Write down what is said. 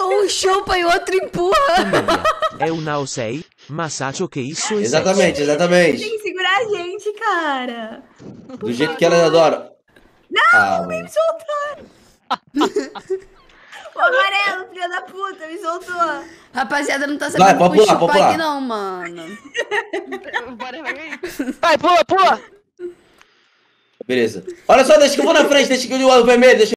Um chupa e outro empurra. Eu é não sei, mas acho que isso é. Exatamente, exatamente. Tem que segurar a gente, cara. Do Por jeito favor. que ela adora. Não, ah. me soltar! o amarelo, filha da puta, me soltou. Rapaziada, não tá sabendo Vai, pode pular, aqui não, mano. Bora, vai Vai, pula, pula. Beleza. Olha só, deixa que eu vou na frente, deixa que eu olho vermelho, deixa